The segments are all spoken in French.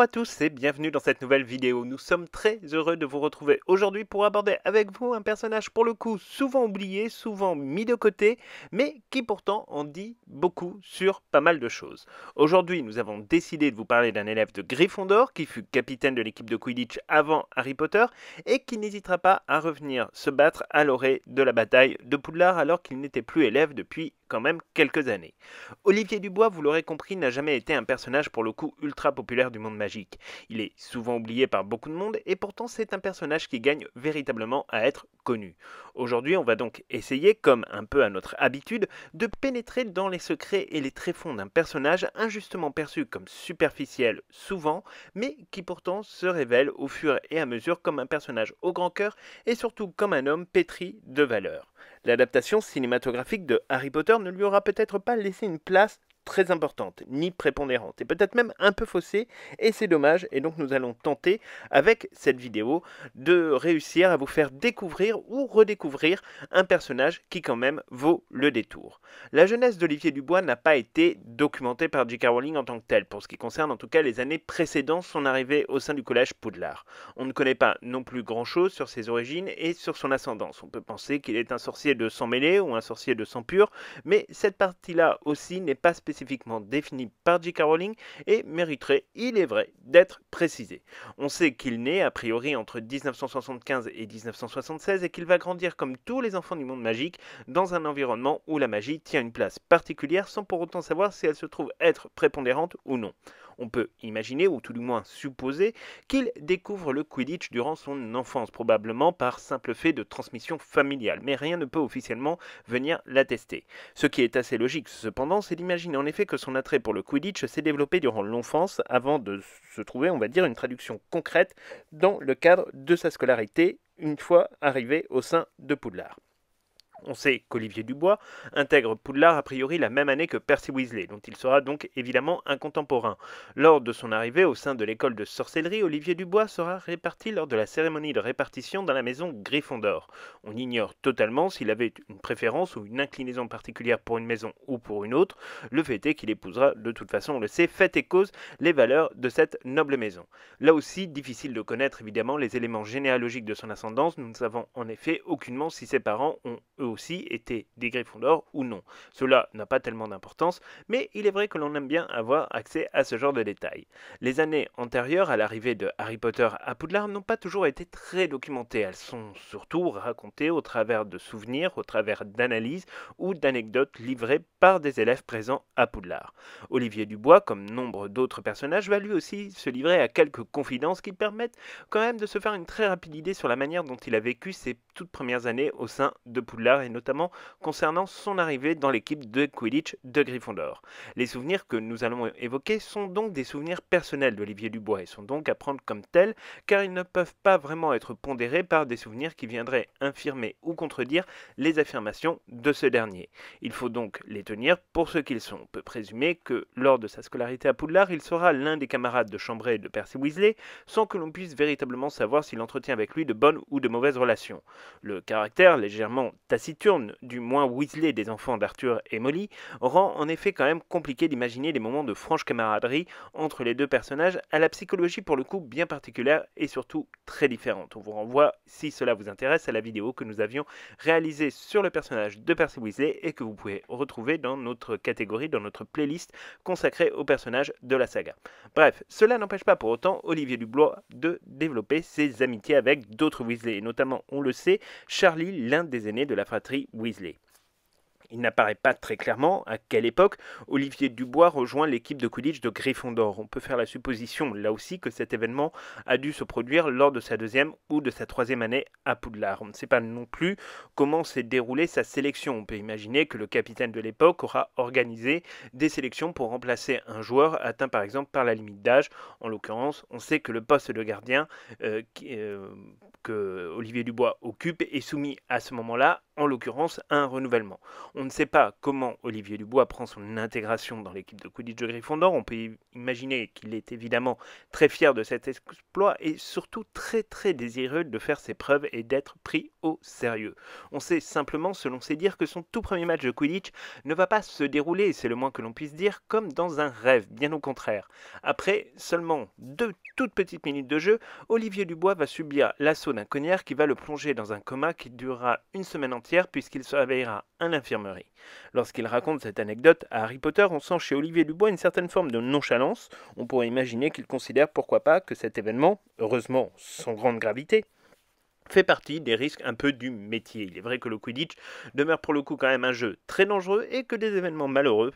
à tous et bienvenue dans cette nouvelle vidéo. Nous sommes très heureux de vous retrouver aujourd'hui pour aborder avec vous un personnage pour le coup souvent oublié, souvent mis de côté, mais qui pourtant en dit beaucoup sur pas mal de choses. Aujourd'hui, nous avons décidé de vous parler d'un élève de Gryffondor qui fut capitaine de l'équipe de Quidditch avant Harry Potter et qui n'hésitera pas à revenir se battre à l'orée de la bataille de Poudlard alors qu'il n'était plus élève depuis quand même quelques années. Olivier Dubois, vous l'aurez compris, n'a jamais été un personnage pour le coup ultra populaire du monde magique. Il est souvent oublié par beaucoup de monde et pourtant c'est un personnage qui gagne véritablement à être connu. Aujourd'hui, on va donc essayer, comme un peu à notre habitude, de pénétrer dans les secrets et les tréfonds d'un personnage injustement perçu comme superficiel souvent, mais qui pourtant se révèle au fur et à mesure comme un personnage au grand cœur et surtout comme un homme pétri de valeur. L'adaptation cinématographique de Harry Potter ne lui aura peut-être pas laissé une place très importante, ni prépondérante, et peut-être même un peu faussée, et c'est dommage, et donc nous allons tenter, avec cette vidéo, de réussir à vous faire découvrir ou redécouvrir un personnage qui quand même vaut le détour. La jeunesse d'Olivier Dubois n'a pas été documentée par J.K. Rowling en tant que telle, pour ce qui concerne en tout cas les années précédant son arrivée au sein du collège Poudlard. On ne connaît pas non plus grand-chose sur ses origines et sur son ascendance. On peut penser qu'il est un sorcier de sang mêlé ou un sorcier de sang pur, mais cette partie-là aussi n'est pas spécifique spécifiquement défini par J.K. Rowling et mériterait, il est vrai, d'être précisé. On sait qu'il naît a priori entre 1975 et 1976 et qu'il va grandir comme tous les enfants du monde magique dans un environnement où la magie tient une place particulière sans pour autant savoir si elle se trouve être prépondérante ou non. On peut imaginer, ou tout du moins supposer, qu'il découvre le Quidditch durant son enfance, probablement par simple fait de transmission familiale, mais rien ne peut officiellement venir l'attester. Ce qui est assez logique cependant, c'est d'imaginer en effet que son attrait pour le Quidditch s'est développé durant l'enfance avant de se trouver, on va dire, une traduction concrète dans le cadre de sa scolarité une fois arrivé au sein de Poudlard. On sait qu'Olivier Dubois intègre Poudlard a priori la même année que Percy Weasley, dont il sera donc évidemment un contemporain. Lors de son arrivée au sein de l'école de sorcellerie, Olivier Dubois sera réparti lors de la cérémonie de répartition dans la maison Gryffondor. On ignore totalement s'il avait une préférence ou une inclinaison particulière pour une maison ou pour une autre. Le fait est qu'il épousera, de toute façon, on le sait, fait et cause les valeurs de cette noble maison. Là aussi, difficile de connaître évidemment les éléments généalogiques de son ascendance. Nous ne savons en effet aucunement si ses parents ont eux aussi étaient des Gryffondors ou non. Cela n'a pas tellement d'importance, mais il est vrai que l'on aime bien avoir accès à ce genre de détails. Les années antérieures à l'arrivée de Harry Potter à Poudlard n'ont pas toujours été très documentées, elles sont surtout racontées au travers de souvenirs, au travers d'analyses ou d'anecdotes livrées par des élèves présents à Poudlard. Olivier Dubois, comme nombre d'autres personnages, va lui aussi se livrer à quelques confidences qui permettent quand même de se faire une très rapide idée sur la manière dont il a vécu ses toutes premières années au sein de Poudlard et notamment concernant son arrivée dans l'équipe de Quidditch de Gryffondor. Les souvenirs que nous allons évoquer sont donc des souvenirs personnels d'Olivier Dubois et sont donc à prendre comme tels car ils ne peuvent pas vraiment être pondérés par des souvenirs qui viendraient infirmer ou contredire les affirmations de ce dernier. Il faut donc les tenir pour ce qu'ils sont. On peut présumer que lors de sa scolarité à Poudlard, il sera l'un des camarades de Chambray et de Percy Weasley sans que l'on puisse véritablement savoir s'il entretient avec lui de bonnes ou de mauvaises relations. Le caractère légèrement tacite taciturne, du moins Weasley des enfants d'Arthur et Molly, rend en effet quand même compliqué d'imaginer des moments de franche camaraderie entre les deux personnages, à la psychologie pour le coup bien particulière et surtout très différente. On vous renvoie, si cela vous intéresse, à la vidéo que nous avions réalisée sur le personnage de Percy Weasley et que vous pouvez retrouver dans notre catégorie, dans notre playlist consacrée aux personnages de la saga. Bref, cela n'empêche pas pour autant Olivier Dublois de développer ses amitiés avec d'autres Weasley, et notamment, on le sait, Charlie, l'un des aînés de la phrase Weasley. Il n'apparaît pas très clairement à quelle époque Olivier Dubois rejoint l'équipe de Quidditch de Gryffondor. On peut faire la supposition, là aussi, que cet événement a dû se produire lors de sa deuxième ou de sa troisième année à Poudlard. On ne sait pas non plus comment s'est déroulée sa sélection. On peut imaginer que le capitaine de l'époque aura organisé des sélections pour remplacer un joueur atteint par exemple par la limite d'âge. En l'occurrence, on sait que le poste de gardien euh, euh, que Olivier Dubois occupe est soumis à ce moment-là en l'occurrence un renouvellement. On ne sait pas comment Olivier Dubois prend son intégration dans l'équipe de Quidditch de Gryffondor. On peut imaginer qu'il est évidemment très fier de cet exploit et surtout très très désireux de faire ses preuves et d'être pris au sérieux. On sait simplement, selon ses dires, que son tout premier match de Quidditch ne va pas se dérouler, c'est le moins que l'on puisse dire, comme dans un rêve, bien au contraire. Après seulement deux toutes petites minutes de jeu, Olivier Dubois va subir l'assaut d'un cognard qui va le plonger dans un coma qui durera une semaine entière puisqu'il puisqu'il réveillera à l'infirmerie. Lorsqu'il raconte cette anecdote à Harry Potter, on sent chez Olivier Dubois une certaine forme de nonchalance. On pourrait imaginer qu'il considère pourquoi pas que cet événement, heureusement sans grande gravité, fait partie des risques un peu du métier. Il est vrai que le Quidditch demeure pour le coup quand même un jeu très dangereux et que des événements malheureux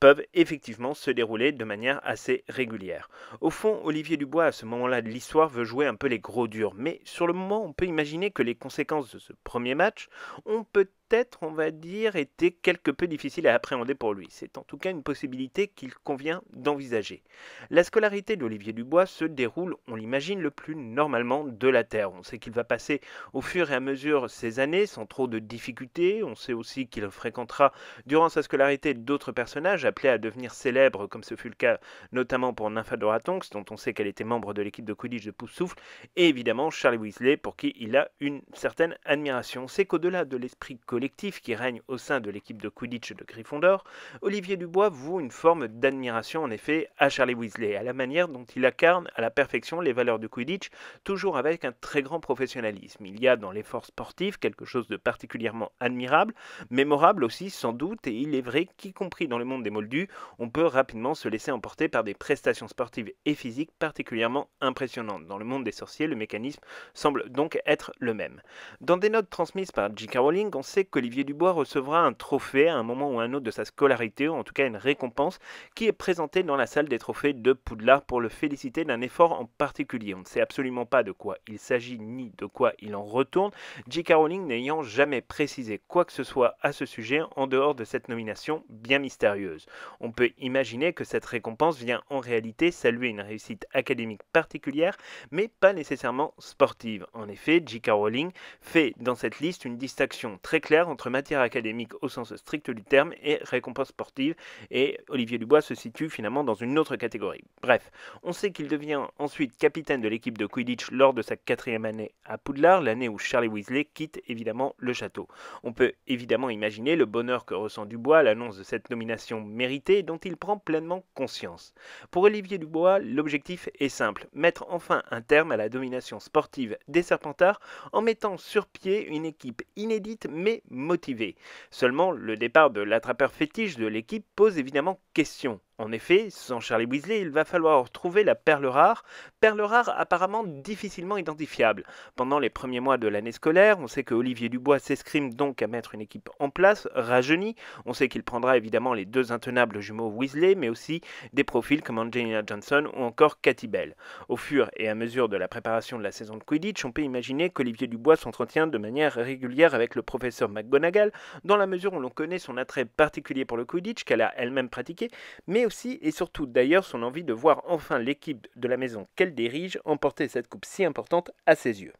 peuvent effectivement se dérouler de manière assez régulière. Au fond, Olivier Dubois, à ce moment-là de l'histoire, veut jouer un peu les gros durs, mais sur le moment, on peut imaginer que les conséquences de ce premier match ont peut-être peut-être, on va dire, était quelque peu difficile à appréhender pour lui. C'est en tout cas une possibilité qu'il convient d'envisager. La scolarité d'Olivier Dubois se déroule, on l'imagine, le plus normalement de la Terre. On sait qu'il va passer au fur et à mesure ses années sans trop de difficultés. On sait aussi qu'il fréquentera durant sa scolarité d'autres personnages appelés à devenir célèbres, comme ce fut le cas notamment pour Nymphadora Tonks, dont on sait qu'elle était membre de l'équipe de Quidditch de Souffle et évidemment Charlie Weasley, pour qui il a une certaine admiration. C'est qu'au-delà de l'esprit collectif qui règne au sein de l'équipe de Quidditch de Gryffondor, Olivier Dubois voue une forme d'admiration en effet à Charlie Weasley, à la manière dont il incarne à la perfection les valeurs de Quidditch, toujours avec un très grand professionnalisme. Il y a dans l'effort sportif quelque chose de particulièrement admirable, mémorable aussi sans doute, et il est vrai qu'y compris dans le monde des moldus, on peut rapidement se laisser emporter par des prestations sportives et physiques particulièrement impressionnantes. Dans le monde des sorciers, le mécanisme semble donc être le même. Dans des notes transmises par J.K. Rowling, on sait qu'Olivier Dubois recevra un trophée à un moment ou un autre de sa scolarité, ou en tout cas une récompense, qui est présentée dans la salle des trophées de Poudlard pour le féliciter d'un effort en particulier. On ne sait absolument pas de quoi il s'agit ni de quoi il en retourne, J.K. Rowling n'ayant jamais précisé quoi que ce soit à ce sujet en dehors de cette nomination bien mystérieuse. On peut imaginer que cette récompense vient en réalité saluer une réussite académique particulière, mais pas nécessairement sportive. En effet, J.K. Rowling fait dans cette liste une distinction très claire entre matière académique au sens strict du terme et récompense sportive, et Olivier Dubois se situe finalement dans une autre catégorie. Bref, on sait qu'il devient ensuite capitaine de l'équipe de Quidditch lors de sa quatrième année à Poudlard, l'année où Charlie Weasley quitte évidemment le château. On peut évidemment imaginer le bonheur que ressent Dubois à l'annonce de cette nomination méritée dont il prend pleinement conscience. Pour Olivier Dubois, l'objectif est simple, mettre enfin un terme à la domination sportive des Serpentards en mettant sur pied une équipe inédite mais motivé. Seulement, le départ de l'attrapeur fétiche de l'équipe pose évidemment question. En effet, sans Charlie Weasley, il va falloir trouver la perle rare, perle rare apparemment difficilement identifiable. Pendant les premiers mois de l'année scolaire, on sait que Olivier Dubois s'escrime donc à mettre une équipe en place, rajeunie. On sait qu'il prendra évidemment les deux intenables jumeaux Weasley, mais aussi des profils comme Angelina Johnson ou encore Cathy Bell. Au fur et à mesure de la préparation de la saison de Quidditch, on peut imaginer qu'Olivier Dubois s'entretient de manière régulière avec le professeur McGonagall, dans la mesure où l'on connaît son attrait particulier pour le Quidditch qu'elle a elle-même pratiqué, mais et surtout d'ailleurs son envie de voir enfin l'équipe de la maison qu'elle dirige emporter cette coupe si importante à ses yeux.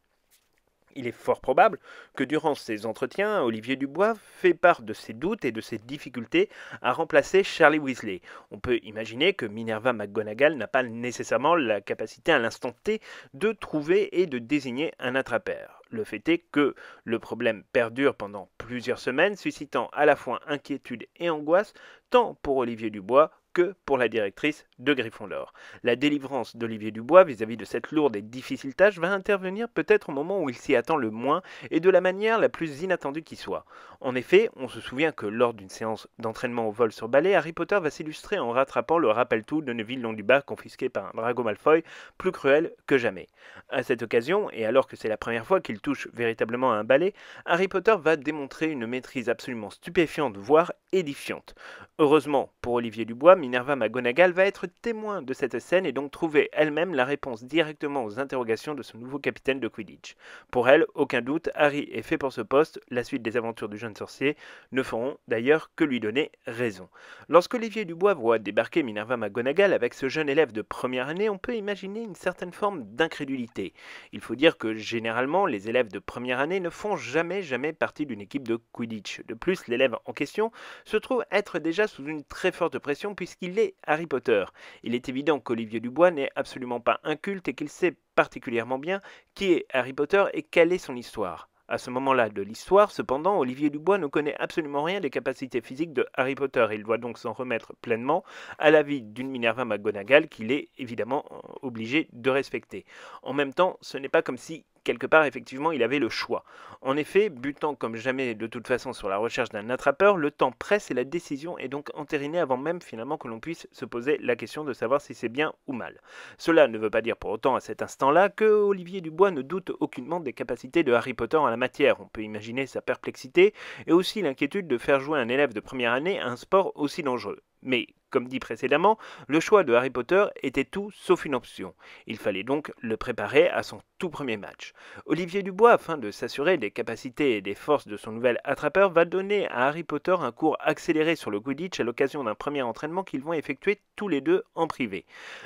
Il est fort probable que durant ces entretiens, Olivier Dubois fait part de ses doutes et de ses difficultés à remplacer Charlie Weasley. On peut imaginer que Minerva McGonagall n'a pas nécessairement la capacité à l'instant T de trouver et de désigner un attrapeur. Le fait est que le problème perdure pendant plusieurs semaines, suscitant à la fois inquiétude et angoisse, tant pour Olivier Dubois que pour la directrice de Griffon Gryffondor. La délivrance d'Olivier Dubois vis-à-vis de cette lourde et difficile tâche va intervenir peut-être au moment où il s'y attend le moins et de la manière la plus inattendue qui soit. En effet, on se souvient que lors d'une séance d'entraînement au vol sur ballet... Harry Potter va s'illustrer en rattrapant le rappel-tout de Neville Bas... confisqué par un Drago Malfoy, plus cruel que jamais. À cette occasion, et alors que c'est la première fois qu'il touche véritablement à un balai, Harry Potter va démontrer une maîtrise absolument stupéfiante, voire édifiante. Heureusement pour Olivier Dubois, Minerva McGonagall va être témoin de cette scène et donc trouver elle-même la réponse directement aux interrogations de son nouveau capitaine de Quidditch. Pour elle, aucun doute, Harry est fait pour ce poste, la suite des aventures du jeune sorcier ne feront d'ailleurs que lui donner raison. Lorsque Olivier Dubois voit débarquer Minerva McGonagall avec ce jeune élève de première année, on peut imaginer une certaine forme d'incrédulité. Il faut dire que généralement, les élèves de première année ne font jamais jamais partie d'une équipe de Quidditch. De plus, l'élève en question se trouve être déjà sous une très forte pression puisqu'il il est Harry Potter. Il est évident qu'Olivier Dubois n'est absolument pas culte et qu'il sait particulièrement bien qui est Harry Potter et quelle est son histoire. À ce moment-là de l'histoire, cependant, Olivier Dubois ne connaît absolument rien des capacités physiques de Harry Potter. Il doit donc s'en remettre pleinement à la vie d'une Minerva McGonagall qu'il est évidemment euh, obligé de respecter. En même temps, ce n'est pas comme si quelque part, effectivement, il avait le choix. En effet, butant comme jamais de toute façon sur la recherche d'un attrapeur, le temps presse et la décision est donc entérinée avant même finalement que l'on puisse se poser la question de savoir si c'est bien ou mal. Cela ne veut pas dire pour autant à cet instant-là que Olivier Dubois ne doute aucunement des capacités de Harry Potter en la matière. On peut imaginer sa perplexité et aussi l'inquiétude de faire jouer un élève de première année à un sport aussi dangereux. Mais comme dit précédemment, le choix de Harry Potter était tout sauf une option. Il fallait donc le préparer à son tout premier match. Olivier Dubois, afin de s'assurer des capacités et des forces de son nouvel attrapeur, va donner à Harry Potter un cours accéléré sur le Quidditch à l'occasion d'un premier entraînement qu'ils vont effectuer tous les deux en privé.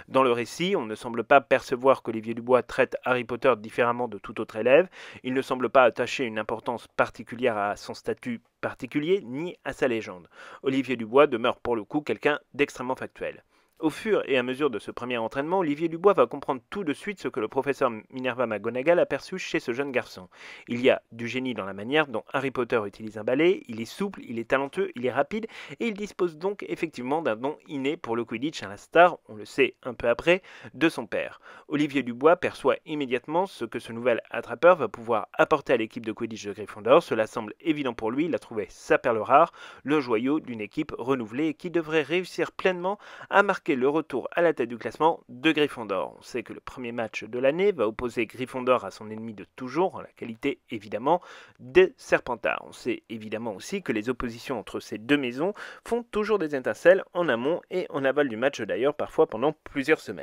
Dans le récit, on ne semble pas percevoir qu'Olivier Dubois traite Harry Potter différemment de tout autre élève, il ne semble pas attacher une importance particulière à son statut particulier ni à sa légende. Olivier Dubois demeure pour le coup quelqu'un d'extrêmement factuel. Au fur et à mesure de ce premier entraînement, Olivier Dubois va comprendre tout de suite ce que le professeur Minerva McGonagall a perçu chez ce jeune garçon. Il y a du génie dans la manière dont Harry Potter utilise un balai, il est souple, il est talentueux, il est rapide, et il dispose donc effectivement d'un don inné pour le Quidditch à la star, on le sait un peu après, de son père. Olivier Dubois perçoit immédiatement ce que ce nouvel attrapeur va pouvoir apporter à l'équipe de Quidditch de Gryffondor, cela semble évident pour lui, il a trouvé sa perle rare, le joyau d'une équipe renouvelée qui devrait réussir pleinement à marquer le retour à la tête du classement de Gryffondor. On sait que le premier match de l'année va opposer Gryffondor à son ennemi de toujours, en la qualité évidemment des Serpentards. On sait évidemment aussi que les oppositions entre ces deux maisons font toujours des étincelles en amont et en aval du match d'ailleurs parfois pendant plusieurs semaines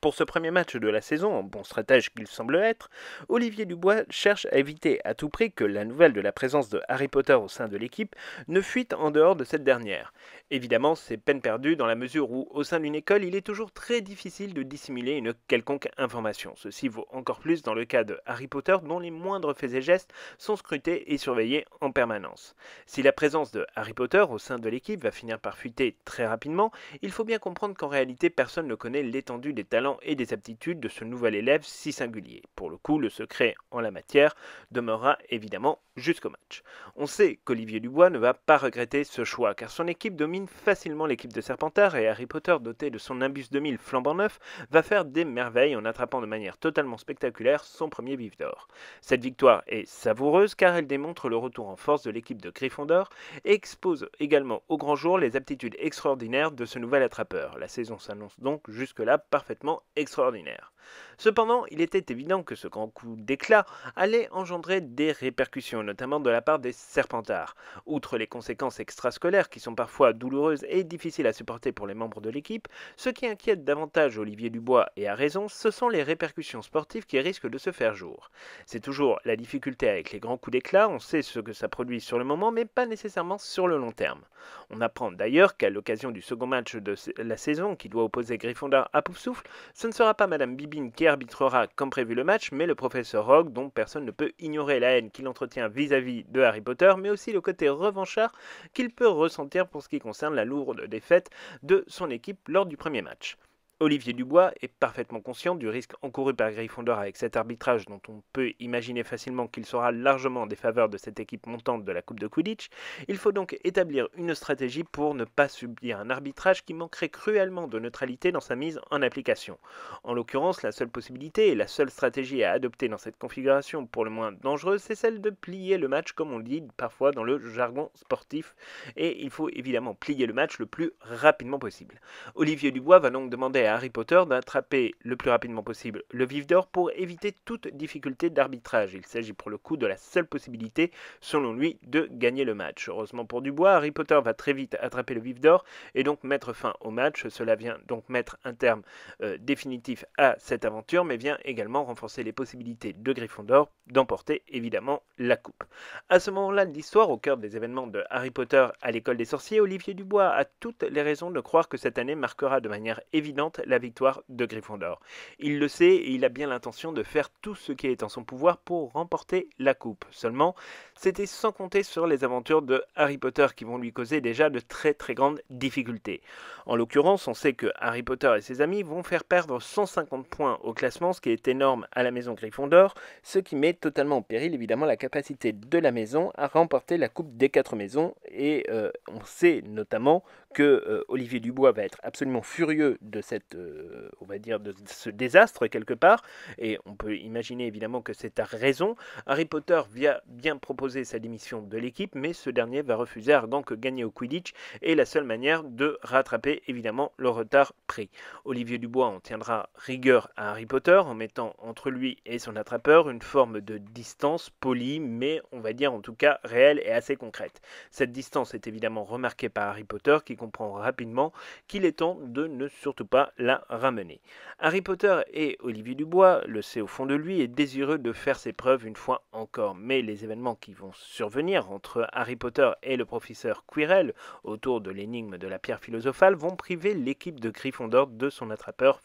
pour ce premier match de la saison, en bon stratège qu'il semble être, Olivier Dubois cherche à éviter à tout prix que la nouvelle de la présence de Harry Potter au sein de l'équipe ne fuite en dehors de cette dernière. Évidemment, c'est peine perdue dans la mesure où, au sein d'une école, il est toujours très difficile de dissimuler une quelconque information. Ceci vaut encore plus dans le cas de Harry Potter, dont les moindres faits et gestes sont scrutés et surveillés en permanence. Si la présence de Harry Potter au sein de l'équipe va finir par fuiter très rapidement, il faut bien comprendre qu'en réalité, personne ne connaît l'étendue des talents et des aptitudes de ce nouvel élève si singulier. Pour le coup, le secret en la matière demeurera évidemment jusqu'au match. On sait qu'Olivier Dubois ne va pas regretter ce choix, car son équipe domine facilement l'équipe de Serpentard et Harry Potter, doté de son Nimbus 2000 flambant neuf, va faire des merveilles en attrapant de manière totalement spectaculaire son premier vif d'or. Cette victoire est savoureuse car elle démontre le retour en force de l'équipe de Gryffondor et expose également au grand jour les aptitudes extraordinaires de ce nouvel attrapeur. La saison s'annonce donc jusque-là parfaitement extraordinaire. Cependant, il était évident que ce grand coup d'éclat allait engendrer des répercussions, notamment de la part des Serpentards. Outre les conséquences extrascolaires qui sont parfois douloureuses et difficiles à supporter pour les membres de l'équipe, ce qui inquiète davantage Olivier Dubois, et à raison, ce sont les répercussions sportives qui risquent de se faire jour. C'est toujours la difficulté avec les grands coups d'éclat, on sait ce que ça produit sur le moment, mais pas nécessairement sur le long terme. On apprend d'ailleurs qu'à l'occasion du second match de la saison qui doit opposer Gryffondor à Poufsouffle, ce ne sera pas Madame Bibi qui arbitrera comme prévu le match, mais le professeur Rogue, dont personne ne peut ignorer la haine qu'il entretient vis-à-vis -vis de Harry Potter, mais aussi le côté revanchard qu'il peut ressentir pour ce qui concerne la lourde défaite de son équipe lors du premier match. Olivier Dubois est parfaitement conscient du risque encouru par Gryffondor avec cet arbitrage dont on peut imaginer facilement qu'il sera largement en défaveur de cette équipe montante de la Coupe de Quidditch. Il faut donc établir une stratégie pour ne pas subir un arbitrage qui manquerait cruellement de neutralité dans sa mise en application. En l'occurrence, la seule possibilité et la seule stratégie à adopter dans cette configuration pour le moins dangereuse, c'est celle de plier le match comme on dit parfois dans le jargon sportif. Et il faut évidemment plier le match le plus rapidement possible. Olivier Dubois va donc demander à Harry Potter d'attraper le plus rapidement possible le vif d'or pour éviter toute difficulté d'arbitrage. Il s'agit pour le coup de la seule possibilité, selon lui, de gagner le match. Heureusement pour Dubois, Harry Potter va très vite attraper le vif d'or et donc mettre fin au match. Cela vient donc mettre un terme euh, définitif à cette aventure, mais vient également renforcer les possibilités de Gryffondor d'emporter évidemment la coupe. À ce moment-là de l'histoire, au cœur des événements de Harry Potter à l'école des sorciers, Olivier Dubois a toutes les raisons de croire que cette année marquera de manière évidente la victoire de Gryffondor. Il le sait et il a bien l'intention de faire tout ce qui est en son pouvoir pour remporter la coupe. Seulement, c'était sans compter sur les aventures de Harry Potter qui vont lui causer déjà de très très grandes difficultés. En l'occurrence, on sait que Harry Potter et ses amis vont faire perdre 150 points au classement, ce qui est énorme à la maison Gryffondor, ce qui met totalement en péril évidemment la capacité de la maison à remporter la coupe des quatre maisons et euh, on sait notamment que euh, Olivier Dubois va être absolument furieux de cette, euh, on va dire, de ce désastre quelque part. Et on peut imaginer évidemment que c'est à raison. Harry Potter vient bien proposer sa démission de l'équipe, mais ce dernier va refuser donc que gagner au Quidditch est la seule manière de rattraper évidemment le retard pris. Olivier Dubois en tiendra rigueur à Harry Potter en mettant entre lui et son attrapeur une forme de distance polie, mais on va dire en tout cas réelle et assez concrète. Cette distance est évidemment remarquée par Harry Potter qui comprend rapidement qu'il est temps de ne surtout pas la ramener. Harry Potter et Olivier Dubois le sait au fond de lui et désireux de faire ses preuves une fois encore, mais les événements qui vont survenir entre Harry Potter et le professeur Quirrell autour de l'énigme de la pierre philosophale vont priver l'équipe de Gryffondor de son attrapeur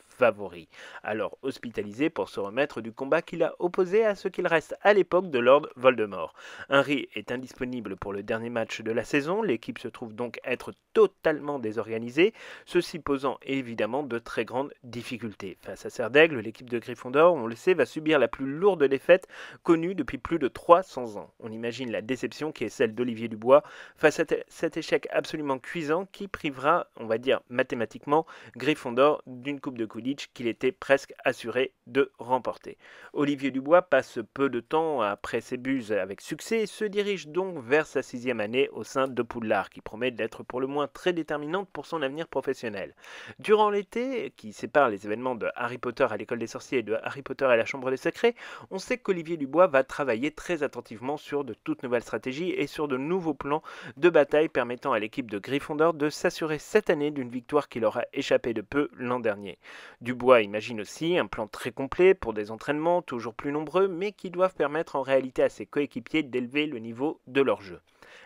alors hospitalisé pour se remettre du combat qu'il a opposé à ce qu'il reste à l'époque de Lord Voldemort. Henry est indisponible pour le dernier match de la saison, l'équipe se trouve donc être totalement désorganisée, ceci posant évidemment de très grandes difficultés. Face à Serdaigle, l'équipe de Gryffondor, on le sait, va subir la plus lourde défaite connue depuis plus de 300 ans. On imagine la déception qui est celle d'Olivier Dubois face à cet échec absolument cuisant qui privera, on va dire mathématiquement, Gryffondor d'une coupe de couille qu'il était presque assuré de remporter. Olivier Dubois passe peu de temps après ses buses avec succès et se dirige donc vers sa sixième année au sein de Poudlard, qui promet d'être pour le moins très déterminante pour son avenir professionnel. Durant l'été, qui sépare les événements de Harry Potter à l'école des sorciers et de Harry Potter à la chambre des secrets, on sait qu'Olivier Dubois va travailler très attentivement sur de toutes nouvelles stratégies et sur de nouveaux plans de bataille permettant à l'équipe de Gryffondor de s'assurer cette année d'une victoire qui leur a échappé de peu l'an dernier. Dubois imagine aussi un plan très complet pour des entraînements toujours plus nombreux, mais qui doivent permettre en réalité à ses coéquipiers d'élever le niveau de leur jeu.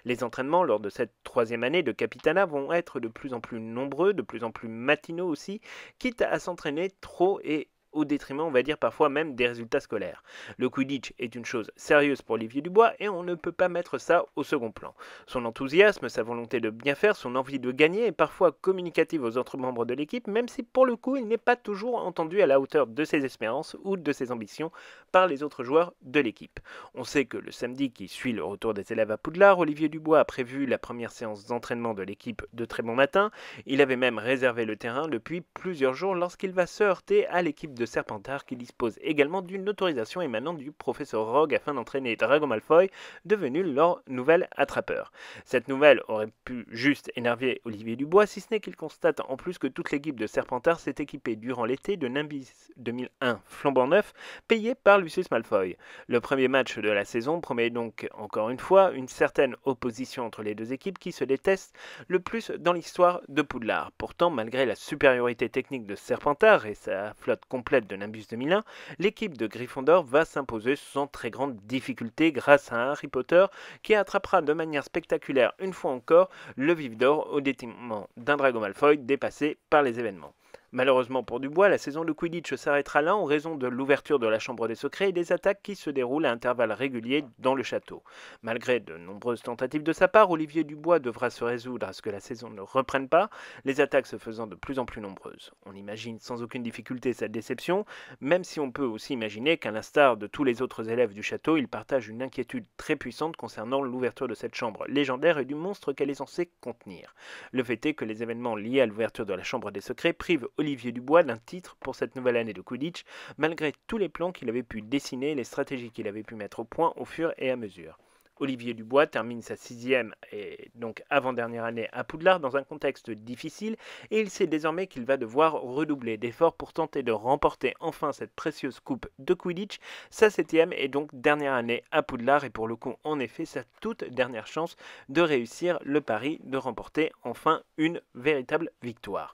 Les entraînements lors de cette troisième année de Capitana vont être de plus en plus nombreux, de plus en plus matinaux aussi, quitte à s'entraîner trop et au détriment, on va dire, parfois même des résultats scolaires. Le Quidditch est une chose sérieuse pour Olivier Dubois et on ne peut pas mettre ça au second plan. Son enthousiasme, sa volonté de bien faire, son envie de gagner est parfois communicative aux autres membres de l'équipe, même si pour le coup, il n'est pas toujours entendu à la hauteur de ses espérances ou de ses ambitions par les autres joueurs de l'équipe. On sait que le samedi qui suit le retour des élèves à Poudlard, Olivier Dubois a prévu la première séance d'entraînement de l'équipe de très bon matin. Il avait même réservé le terrain depuis plusieurs jours lorsqu'il va se heurter à l'équipe de Serpentard qui dispose également d'une autorisation émanant du professeur Rogue afin d'entraîner Drago Malfoy, devenu leur nouvel attrapeur. Cette nouvelle aurait pu juste énerver Olivier Dubois, si ce n'est qu'il constate en plus que toute l'équipe de Serpentard s'est équipée durant l'été de Nimbus 2001 flambant neuf, payé par Lucius Malfoy. Le premier match de la saison promet donc encore une fois une certaine opposition entre les deux équipes qui se détestent le plus dans l'histoire de Poudlard. Pourtant, malgré la supériorité technique de Serpentard et sa flotte complète de Nimbus 2001, l'équipe de Gryffondor va s'imposer sans très grande difficulté grâce à Harry Potter qui attrapera de manière spectaculaire une fois encore le vif d'or au détriment d'un dragon Malfoy dépassé par les événements. Malheureusement pour Dubois, la saison de Quidditch s'arrêtera là en raison de l'ouverture de la Chambre des Secrets et des attaques qui se déroulent à intervalles réguliers dans le château. Malgré de nombreuses tentatives de sa part, Olivier Dubois devra se résoudre à ce que la saison ne reprenne pas, les attaques se faisant de plus en plus nombreuses. On imagine sans aucune difficulté sa déception, même si on peut aussi imaginer qu'à l'instar de tous les autres élèves du château, il partage une inquiétude très puissante concernant l'ouverture de cette chambre légendaire et du monstre qu'elle est censée contenir. Le fait est que les événements liés à l'ouverture de la Chambre des Secrets privent Olivier Dubois d'un titre pour cette nouvelle année de Quidditch, malgré tous les plans qu'il avait pu dessiner les stratégies qu'il avait pu mettre au point au fur et à mesure. Olivier Dubois termine sa sixième et donc avant-dernière année à Poudlard dans un contexte difficile et il sait désormais qu'il va devoir redoubler d'efforts pour tenter de remporter enfin cette précieuse coupe de Quidditch, sa septième et donc dernière année à Poudlard et pour le coup en effet sa toute dernière chance de réussir le pari de remporter enfin une véritable victoire.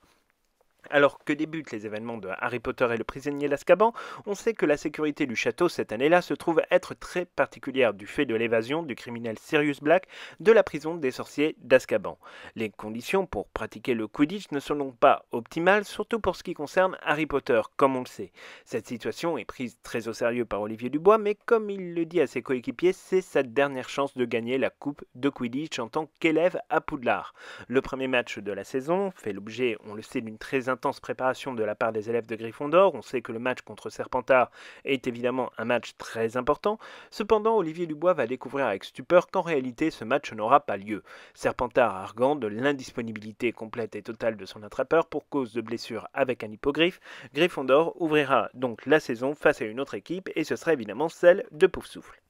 Alors que débutent les événements de Harry Potter et le prisonnier d'Azkaban, on sait que la sécurité du château cette année-là se trouve être très particulière du fait de l'évasion du criminel Sirius Black de la prison des sorciers d'Azkaban. Les conditions pour pratiquer le Quidditch ne sont donc pas optimales, surtout pour ce qui concerne Harry Potter, comme on le sait. Cette situation est prise très au sérieux par Olivier Dubois, mais comme il le dit à ses coéquipiers, c'est sa dernière chance de gagner la Coupe de Quidditch en tant qu'élève à Poudlard. Le premier match de la saison fait l'objet, on le sait, d'une très intense préparation de la part des élèves de Gryffondor. On sait que le match contre Serpentard est évidemment un match très important. Cependant, Olivier Dubois va découvrir avec stupeur qu'en réalité ce match n'aura pas lieu. Serpentard arguant de l'indisponibilité complète et totale de son attrapeur pour cause de blessure avec un hippogriffe, Gryffondor ouvrira donc la saison face à une autre équipe et ce sera évidemment celle de Poufsouffle.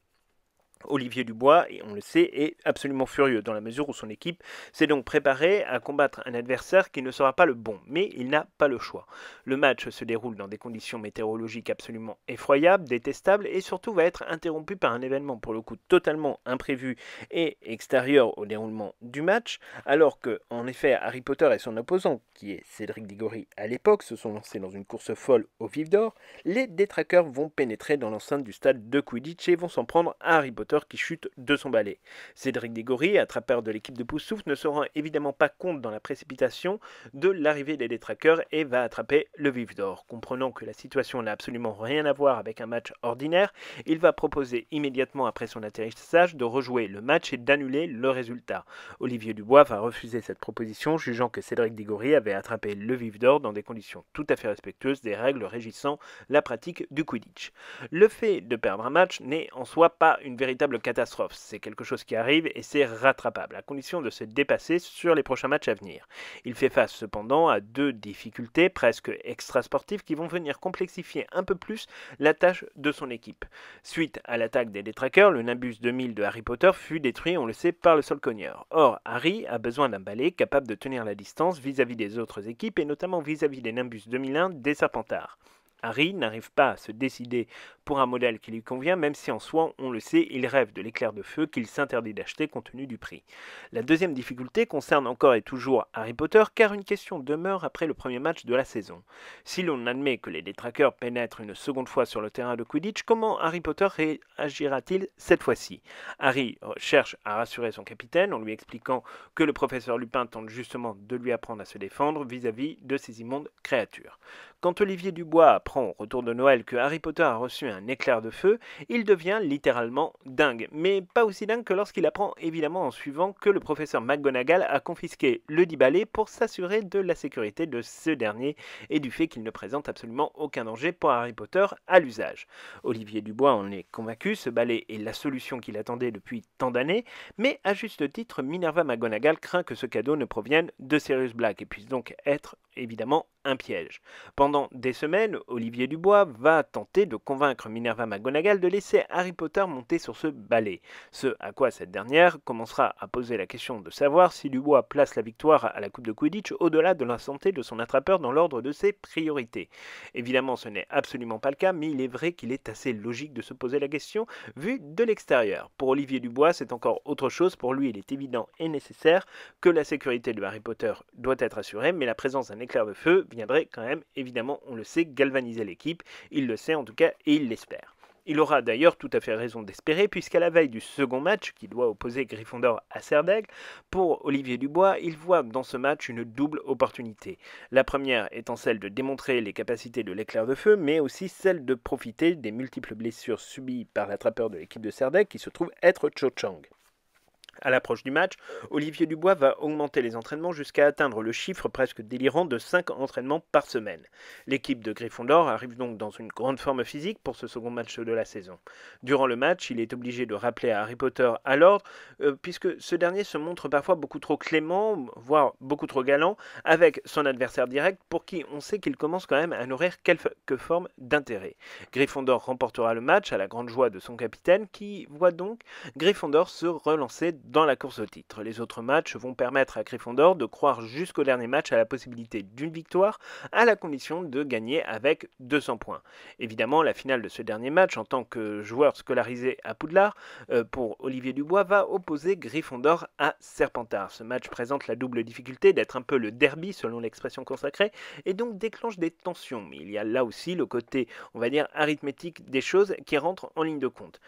Olivier Dubois, et on le sait, est absolument furieux dans la mesure où son équipe s'est donc préparée à combattre un adversaire qui ne sera pas le bon, mais il n'a pas le choix. Le match se déroule dans des conditions météorologiques absolument effroyables, détestables et surtout va être interrompu par un événement pour le coup totalement imprévu et extérieur au déroulement du match, alors que en effet Harry Potter et son opposant, qui est Cédric Diggory à l'époque, se sont lancés dans une course folle au vif d'or, les détraqueurs vont pénétrer dans l'enceinte du stade de Quidditch et vont s'en prendre à Harry Potter qui chute de son balai. Cédric Dégory, attrapeur de l'équipe de Poussouf, ne se rend évidemment pas compte dans la précipitation de l'arrivée des détraqueurs et va attraper le vif d'or. Comprenant que la situation n'a absolument rien à voir avec un match ordinaire, il va proposer immédiatement après son atterrissage de rejouer le match et d'annuler le résultat. Olivier Dubois va refuser cette proposition, jugeant que Cédric Dégory avait attrapé le vif d'or dans des conditions tout à fait respectueuses des règles régissant la pratique du Quidditch. Le fait de perdre un match n'est en soi pas une véritable catastrophe. C'est quelque chose qui arrive et c'est rattrapable, à condition de se dépasser sur les prochains matchs à venir. Il fait face cependant à deux difficultés presque extrasportives qui vont venir complexifier un peu plus la tâche de son équipe. Suite à l'attaque des détraqueurs, le Nimbus 2000 de Harry Potter fut détruit, on le sait, par le Solcogneur. Or, Harry a besoin d'un balai capable de tenir la distance vis-à-vis des autres équipes et notamment vis-à-vis des Nimbus 2001 des Serpentards. Harry n'arrive pas à se décider pour un modèle qui lui convient, même si en soi, on le sait, il rêve de l'éclair de feu qu'il s'interdit d'acheter compte tenu du prix. La deuxième difficulté concerne encore et toujours Harry Potter, car une question demeure après le premier match de la saison. Si l'on admet que les détraqueurs pénètrent une seconde fois sur le terrain de Quidditch, comment Harry Potter réagira-t-il cette fois-ci Harry cherche à rassurer son capitaine en lui expliquant que le professeur Lupin tente justement de lui apprendre à se défendre vis-à-vis de ces immondes créatures. Quand Olivier Dubois apprend au retour de Noël que Harry Potter a reçu un un éclair de feu, il devient littéralement dingue, mais pas aussi dingue que lorsqu'il apprend évidemment en suivant que le professeur McGonagall a confisqué le dit balai pour s'assurer de la sécurité de ce dernier et du fait qu'il ne présente absolument aucun danger pour Harry Potter à l'usage. Olivier Dubois en est convaincu, ce balai est la solution qu'il attendait depuis tant d'années, mais à juste titre, Minerva McGonagall craint que ce cadeau ne provienne de Sirius Black et puisse donc être évidemment un piège. Pendant des semaines, Olivier Dubois va tenter de convaincre Minerva McGonagall de laisser Harry Potter monter sur ce balai, ce à quoi cette dernière commencera à poser la question de savoir si Dubois place la victoire à la Coupe de Quidditch au-delà de la santé de son attrapeur dans l'ordre de ses priorités. Évidemment, ce n'est absolument pas le cas, mais il est vrai qu'il est assez logique de se poser la question vu de l'extérieur. Pour Olivier Dubois, c'est encore autre chose, pour lui il est évident et nécessaire que la sécurité de Harry Potter doit être assurée, mais la présence d'un éclair de feu viendrait quand même, évidemment, on le sait, galvaniser l'équipe. Il le sait en tout cas et il l'espère. Il aura d'ailleurs tout à fait raison d'espérer, puisqu'à la veille du second match, qui doit opposer Gryffondor à Serdaigle, pour Olivier Dubois, il voit dans ce match une double opportunité. La première étant celle de démontrer les capacités de l'éclair de feu, mais aussi celle de profiter des multiples blessures subies par l'attrapeur de l'équipe de Serdaigle, qui se trouve être Cho Chang. À l'approche du match, Olivier Dubois va augmenter les entraînements jusqu'à atteindre le chiffre presque délirant de 5 entraînements par semaine. L'équipe de Gryffondor arrive donc dans une grande forme physique pour ce second match de la saison. Durant le match, il est obligé de rappeler à Harry Potter à l'ordre, euh, puisque ce dernier se montre parfois beaucoup trop clément, voire beaucoup trop galant, avec son adversaire direct pour qui on sait qu'il commence quand même à nourrir quelque forme d'intérêt. Gryffondor remportera le match à la grande joie de son capitaine qui voit donc Gryffondor se relancer dans la course au titre. Les autres matchs vont permettre à Gryffondor de croire jusqu'au dernier match à la possibilité d'une victoire, à la condition de gagner avec 200 points. Évidemment, la finale de ce dernier match, en tant que joueur scolarisé à Poudlard, euh, pour Olivier Dubois, va opposer Gryffondor à Serpentard. Ce match présente la double difficulté d'être un peu le derby, selon l'expression consacrée, et donc déclenche des tensions. Mais il y a là aussi le côté, on va dire, arithmétique des choses qui rentre en ligne de compte.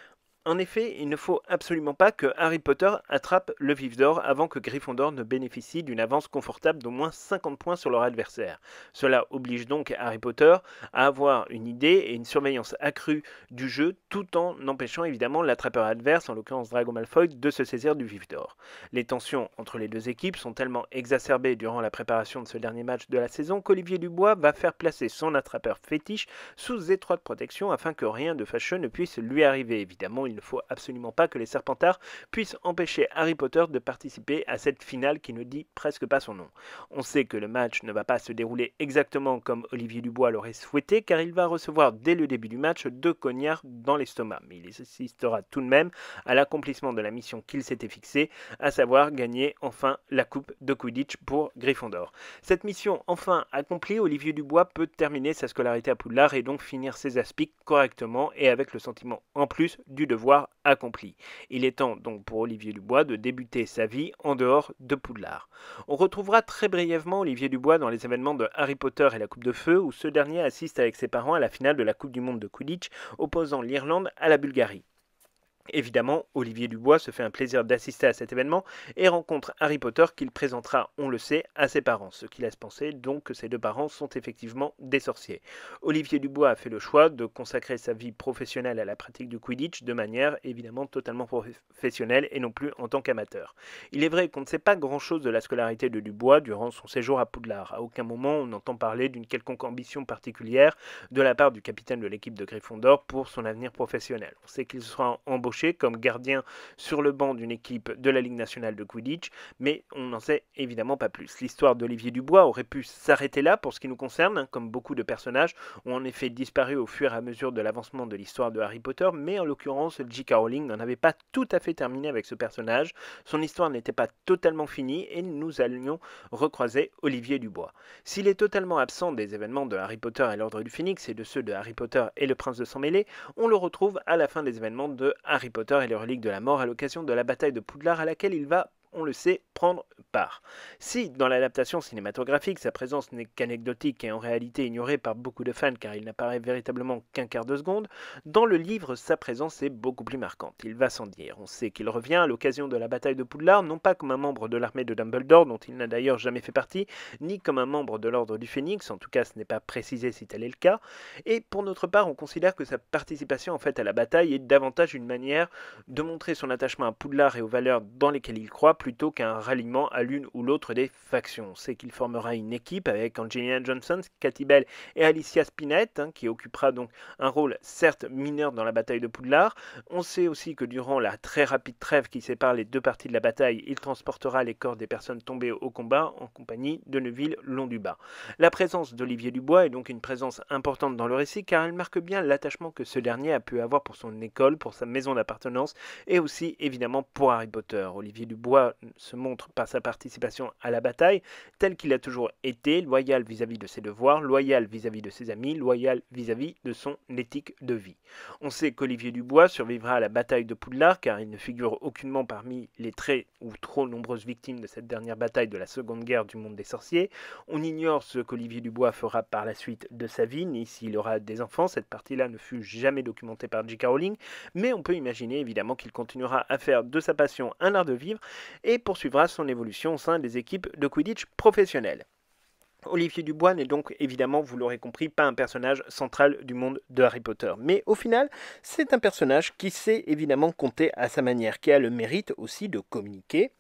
En effet, il ne faut absolument pas que Harry Potter attrape le vif d'or avant que Gryffondor ne bénéficie d'une avance confortable d'au moins 50 points sur leur adversaire. Cela oblige donc Harry Potter à avoir une idée et une surveillance accrue du jeu tout en empêchant évidemment l'attrapeur adverse, en l'occurrence Dragon Malfoy, de se saisir du vif d'or. Les tensions entre les deux équipes sont tellement exacerbées durant la préparation de ce dernier match de la saison qu'Olivier Dubois va faire placer son attrapeur fétiche sous étroite protection afin que rien de fâcheux ne puisse lui arriver. Évidemment, il ne faut absolument pas que les Serpentards puissent empêcher Harry Potter de participer à cette finale qui ne dit presque pas son nom. On sait que le match ne va pas se dérouler exactement comme Olivier Dubois l'aurait souhaité, car il va recevoir dès le début du match deux cognards dans l'estomac, mais il assistera tout de même à l'accomplissement de la mission qu'il s'était fixée, à savoir gagner enfin la Coupe de Quidditch pour Gryffondor. Cette mission enfin accomplie, Olivier Dubois peut terminer sa scolarité à Poudlard et donc finir ses aspics correctement et avec le sentiment en plus du devoir accompli. Il est temps donc pour Olivier Dubois de débuter sa vie en dehors de Poudlard. On retrouvera très brièvement Olivier Dubois dans les événements de Harry Potter et la Coupe de Feu, où ce dernier assiste avec ses parents à la finale de la Coupe du Monde de Quidditch, opposant l'Irlande à la Bulgarie. Évidemment, Olivier Dubois se fait un plaisir d'assister à cet événement et rencontre Harry Potter qu'il présentera, on le sait, à ses parents, ce qui laisse penser donc que ses deux parents sont effectivement des sorciers. Olivier Dubois a fait le choix de consacrer sa vie professionnelle à la pratique du Quidditch de manière évidemment totalement professionnelle et non plus en tant qu'amateur. Il est vrai qu'on ne sait pas grand-chose de la scolarité de Dubois durant son séjour à Poudlard. À aucun moment on entend parler d'une quelconque ambition particulière de la part du capitaine de l'équipe de Gryffondor pour son avenir professionnel. On qu'il sera embauché comme gardien sur le banc d'une équipe de la Ligue nationale de Quidditch, mais on n'en sait évidemment pas plus. L'histoire d'Olivier Dubois aurait pu s'arrêter là pour ce qui nous concerne, comme beaucoup de personnages ont en effet disparu au fur et à mesure de l'avancement de l'histoire de Harry Potter, mais en l'occurrence, J.K. Rowling n'en avait pas tout à fait terminé avec ce personnage, son histoire n'était pas totalement finie et nous allions recroiser Olivier Dubois. S'il est totalement absent des événements de Harry Potter et l'Ordre du Phénix et de ceux de Harry Potter et le Prince de Sang-Mêlé, on le retrouve à la fin des événements de Harry Potter et les reliques de la mort à l'occasion de la bataille de Poudlard à laquelle il va on le sait, prendre part. Si, dans l'adaptation cinématographique, sa présence n'est qu'anecdotique et en réalité ignorée par beaucoup de fans car il n'apparaît véritablement qu'un quart de seconde, dans le livre, sa présence est beaucoup plus marquante. Il va sans dire. On sait qu'il revient à l'occasion de la bataille de Poudlard, non pas comme un membre de l'armée de Dumbledore, dont il n'a d'ailleurs jamais fait partie, ni comme un membre de l'Ordre du Phénix, en tout cas ce n'est pas précisé si tel est le cas, et pour notre part, on considère que sa participation en fait à la bataille est davantage une manière de montrer son attachement à Poudlard et aux valeurs dans lesquelles il croit, plutôt qu'un ralliement à l'une ou l'autre des factions. C'est qu'il formera une équipe avec Angelina Johnson, Cathy Bell et Alicia Spinett, hein, qui occupera donc un rôle certes mineur dans la bataille de Poudlard. On sait aussi que durant la très rapide trêve qui sépare les deux parties de la bataille, il transportera les corps des personnes tombées au combat en compagnie de Neville Londubat. La présence d'Olivier Dubois est donc une présence importante dans le récit car elle marque bien l'attachement que ce dernier a pu avoir pour son école, pour sa maison d'appartenance et aussi évidemment pour Harry Potter. Olivier Dubois se montre par sa participation à la bataille tel qu'il a toujours été, loyal vis-à-vis de ses devoirs, loyal vis-à-vis de ses amis, loyal vis-à-vis de son éthique de vie. On sait qu'Olivier Dubois survivra à la bataille de Poudlard car il ne figure aucunement parmi les très ou trop nombreuses victimes de cette dernière bataille de la Seconde Guerre du monde des sorciers. On ignore ce qu'Olivier Dubois fera par la suite de sa vie, ni s'il aura des enfants, cette partie-là ne fut jamais documentée par J.K. Rowling, mais on peut imaginer évidemment qu'il continuera à faire de sa passion un art de vivre et poursuivra son évolution au sein des équipes de Quidditch professionnelles. Olivier Dubois n'est donc évidemment, vous l'aurez compris, pas un personnage central du monde de Harry Potter. Mais au final, c'est un personnage qui sait évidemment compter à sa manière, qui a le mérite aussi de communiquer,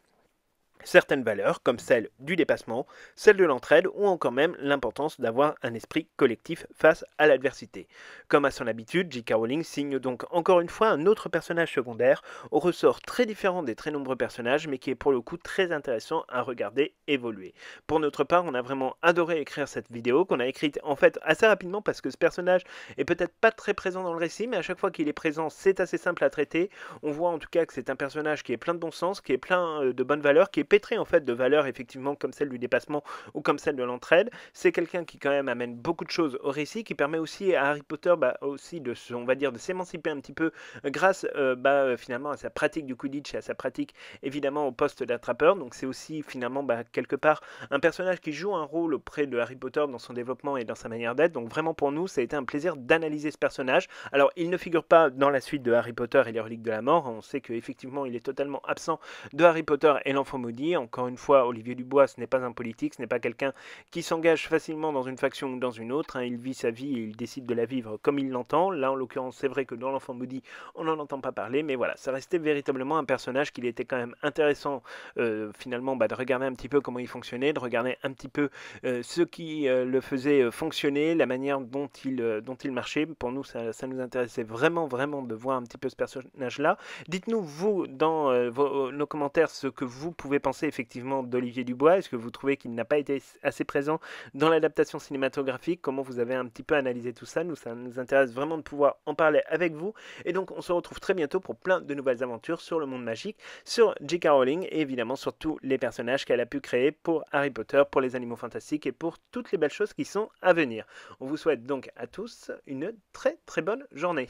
certaines valeurs comme celle du dépassement, celle de l'entraide ou encore même l'importance d'avoir un esprit collectif face à l'adversité. Comme à son habitude, J.K. Rowling signe donc encore une fois un autre personnage secondaire au ressort très différent des très nombreux personnages mais qui est pour le coup très intéressant à regarder évoluer. Pour notre part, on a vraiment adoré écrire cette vidéo qu'on a écrite en fait assez rapidement parce que ce personnage est peut-être pas très présent dans le récit mais à chaque fois qu'il est présent c'est assez simple à traiter. On voit en tout cas que c'est un personnage qui est plein de bon sens, qui est plein euh, de bonnes valeurs, qui est en fait de valeurs effectivement comme celle du dépassement ou comme celle de l'entraide. C'est quelqu'un qui quand même amène beaucoup de choses au récit, qui permet aussi à Harry Potter bah, aussi de, on va dire, de s'émanciper un petit peu euh, grâce euh, bah, euh, finalement à sa pratique du Quidditch et à sa pratique évidemment au poste d'attrapeur. Donc c'est aussi finalement bah, quelque part un personnage qui joue un rôle auprès de Harry Potter dans son développement et dans sa manière d'être. Donc vraiment pour nous, ça a été un plaisir d'analyser ce personnage. Alors il ne figure pas dans la suite de Harry Potter et les reliques de la mort. On sait qu'effectivement il est totalement absent de Harry Potter et l'enfant maudit encore une fois, Olivier Dubois, ce n'est pas un politique, ce n'est pas quelqu'un qui s'engage facilement dans une faction ou dans une autre. Hein. Il vit sa vie et il décide de la vivre comme il l'entend. Là, en l'occurrence, c'est vrai que dans L'Enfant Maudit, on n'en entend pas parler, mais voilà, ça restait véritablement un personnage qu'il était quand même intéressant, euh, finalement, bah, de regarder un petit peu comment il fonctionnait, de regarder un petit peu euh, ce qui euh, le faisait fonctionner, la manière dont il, marchait. Pour nous, ça, nous intéressait vraiment, vraiment de voir un petit peu ce personnage-là. Dites-nous, vous, dans nos commentaires, ce que vous pouvez pensez effectivement d'Olivier Dubois Est-ce que vous trouvez qu'il n'a pas été assez présent dans l'adaptation cinématographique Comment vous avez un petit peu analysé tout ça Nous, ça nous intéresse vraiment de pouvoir en parler avec vous. Et donc, on se retrouve très bientôt pour plein de nouvelles aventures sur le monde magique, sur J.K. Rowling et évidemment sur tous les personnages qu'elle a pu créer pour Harry Potter, pour les animaux fantastiques et pour toutes les belles choses qui sont à venir. On vous souhaite donc à tous une très très bonne journée.